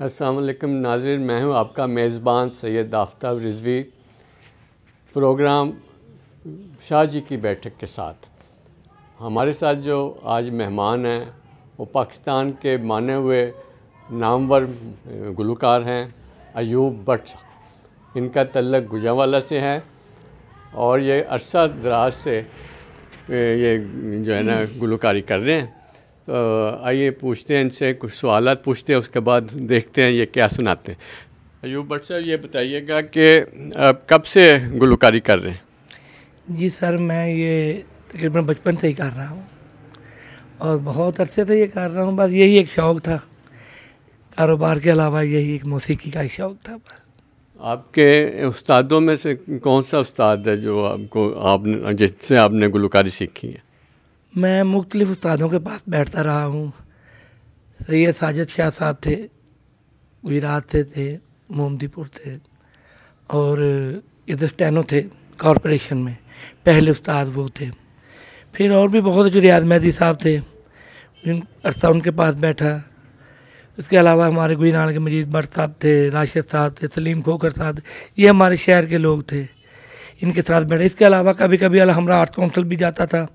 असलकम नाजिर मैं हूँ आपका मेज़बान सैयद आफ्ताब रिजवी प्रोग्राम शाह जी की बैठक के साथ हमारे साथ जो आज मेहमान हैं वो पाकिस्तान के माने हुए नामवर गुलकार हैं अयूब भट्ट इनका तल्लक गुजावाला से है और ये अरसा दराज से ये जो है ना गुलकारी कर रहे हैं आइए पूछते हैं इनसे कुछ सवाल पूछते हैं उसके बाद देखते हैं ये क्या सुनाते हैं अयूब भट्ट साहब ये बताइएगा कि आप कब से गुलकारी कर रहे हैं जी सर मैं ये तकरीबन बचपन से ही कर रहा हूँ और बहुत अरसे से ये कर रहा हूँ बस यही एक शौक़ था कारोबार के अलावा यही एक मौसीकी का शौक़ था बस आपके उस्तादों में से कौन सा उस्ताद है जो आपको आप जिससे आपने गुलकारी सीखी है मैं मुख्तलिफ़ उस्तादों के पास बैठता रहा हूँ सैद साजिद शाह साहब थे गुजरात से थे मोमदीपुर थे और इधर स्टैनो थे कॉरपोरेशन में पहले उस्ताद वो थे फिर और भी बहुत अच्छे रियाज मेहदी साहब थे जिन अरसा उनके पास बैठा इसके अलावा हमारे गुजरान के मजीद भट्ट साहब थे राशिद साहब थे सलीम खोकर साहब थे ये हमारे शहर के लोग थे इनके साथ बैठे इसके अलावा कभी कभी अलहमरा आर्ट काउंसिल भी जाता था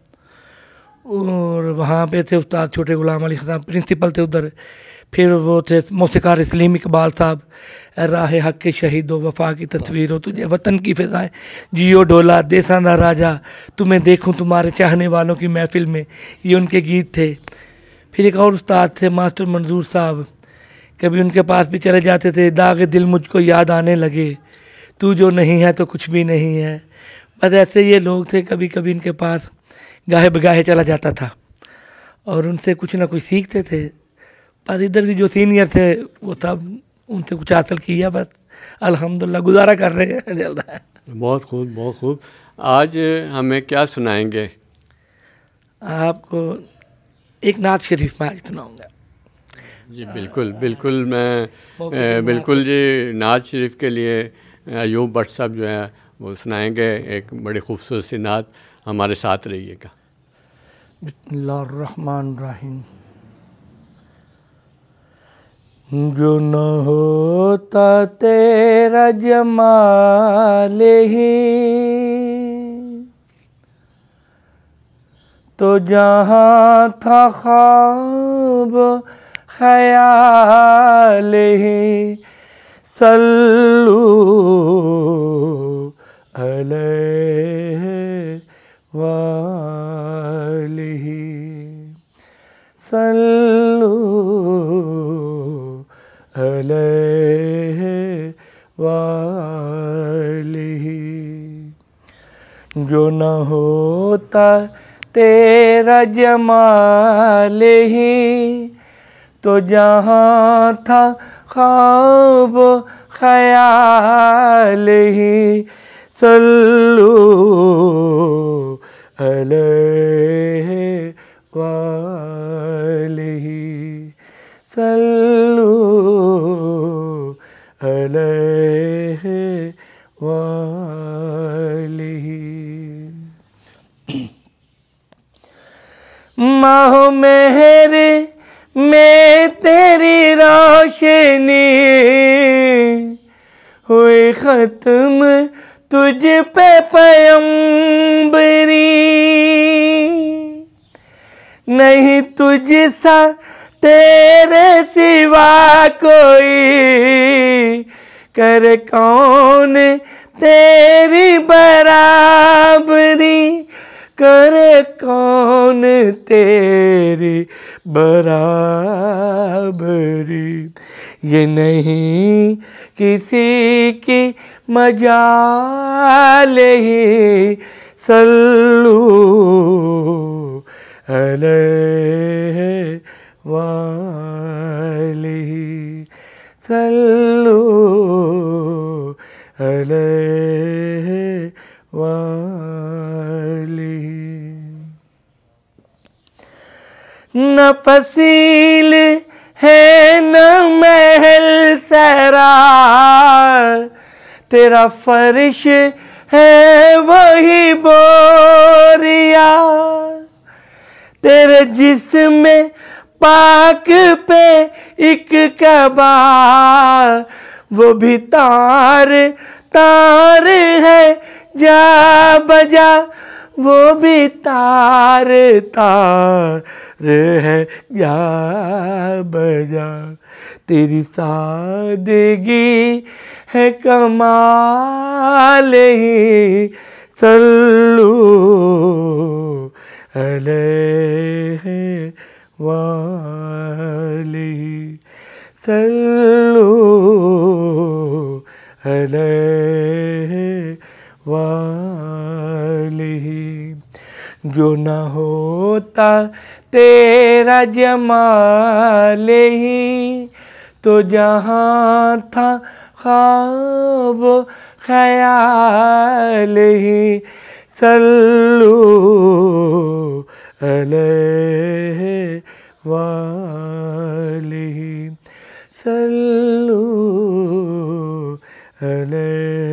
और वहाँ पे थे उस्ताद छोटे गुलाम अली खान प्रिंसिपल थे उधर फिर वो थे मौसीकार इसलीम इकबाल साहब राह हक के शहीद व वफा की तस्वीर हो तुझे वतन की फ़िज़ाएँ जियो डोला देसाना राजा तुम्हें देखूँ तुम्हारे चाहने वालों की महफिल में ये उनके गीत थे फिर एक और उस्ताद थे मास्टर मंजूर साहब कभी उनके पास भी चले जाते थे दाग दिल मुझको याद आने लगे तू जो नहीं है तो कुछ भी नहीं है बस ऐसे ये लोग थे कभी कभी इनके पास गाहे बगाहे चला जाता था और उनसे कुछ ना कुछ सीखते थे पर इधर के जो सीनियर थे वो सब उनसे कुछ हासिल किया बस अल्हम्दुलिल्लाह गुजारा कर रहे हैं चल रहा है बहुत खूब बहुत खूब आज हमें क्या सुनाएंगे आपको एक नात शरीफ में आज सुनाऊँगा जी बिल्कुल बिल्कुल मैं ए, बिल्कुल जी नाज शरीफ के लिए अयूब भट्ट साहब जो है वो सुनाएंगे एक बड़ी खूबसूरत सी नात हमारे साथ रहिएगा रहमान रहीम जो न होता तेरा जमाल ही तो जहाँ था ख्वाब ख्याल ही सल्लू अलैहि وآله صلوا عليه وآله जो न होता तेरा जमाल ही तो जहाँ था ख्वाब खयाल ही सल्लू अलैहि वालिहि सल्लु अलैहि वालिहि माह मेहर में तेरी रोशनी हुई ख़त्म तुझ पे पयंबरी नहीं तुझ सा तेरे सिवा कोई कर कौन तेरी बराबरी कर कौन तेरी बराबरी ये नहीं किसी की मजाल ही सल्लू अलैहि वाली सल्लू अलैहि वाली नफसील है न महल सरा तेरा फर्श है वही बोरिया तेरे जिसमें पाक पे एक कबार वो भी तार तार है जा बजा वो भी तार तार है जा बजा तेरी सादगी है कमाल ही सल्लू अलैहि वाली सल्लू है वाली जो न होता तेरा जमाल ही तो जहाँ था खाब ख्याल ही सल्लू अलैहि वाली सल्लू अलैहि